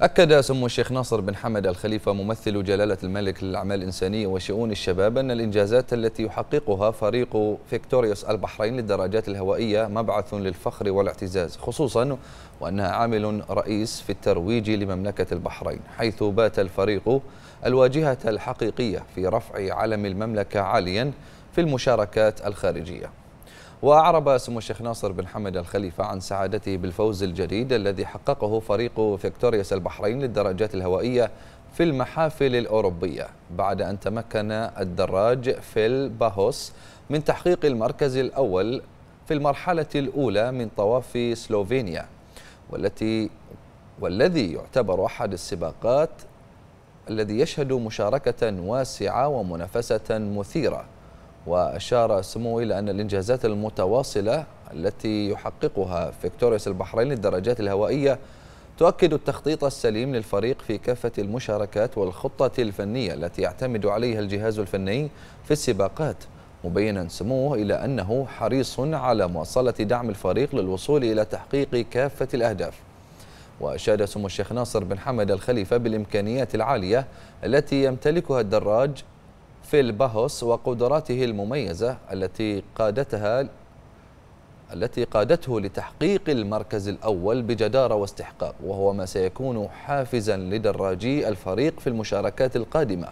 أكد سمو الشيخ ناصر بن حمد الخليفة ممثل جلالة الملك للأعمال الإنسانية وشؤون الشباب أن الإنجازات التي يحققها فريق فيكتوريوس البحرين للدراجات الهوائية مبعث للفخر والاعتزاز خصوصا وأنها عامل رئيس في الترويج لمملكة البحرين حيث بات الفريق الواجهة الحقيقية في رفع علم المملكة عاليا في المشاركات الخارجية وأعرب سمو الشيخ ناصر بن حمد الخليفة عن سعادته بالفوز الجديد الذي حققه فريق فيكتوريوس البحرين للدراجات الهوائية في المحافل الأوروبية بعد أن تمكن الدراج فيل باهوس من تحقيق المركز الأول في المرحلة الأولى من طواف سلوفينيا والتي والذي يعتبر أحد السباقات الذي يشهد مشاركة واسعة ومنافسة مثيرة وأشار سمو إلى أن الإنجازات المتواصلة التي يحققها فيكتوريوس البحرين للدراجات الهوائية تؤكد التخطيط السليم للفريق في كافة المشاركات والخطة الفنية التي يعتمد عليها الجهاز الفني في السباقات مبينا سموه إلى أنه حريص على مواصلة دعم الفريق للوصول إلى تحقيق كافة الأهداف وأشاد سمو الشيخ ناصر بن حمد الخليفة بالإمكانيات العالية التي يمتلكها الدراج في الباهوس وقدراته المميزة التي قادتها التي قادته لتحقيق المركز الأول بجدارة واستحقاق وهو ما سيكون حافزا لدراجي الفريق في المشاركات القادمة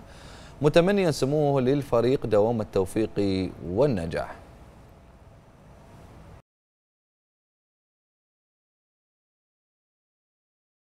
متمنيا سموه للفريق دوام التوفيق والنجاح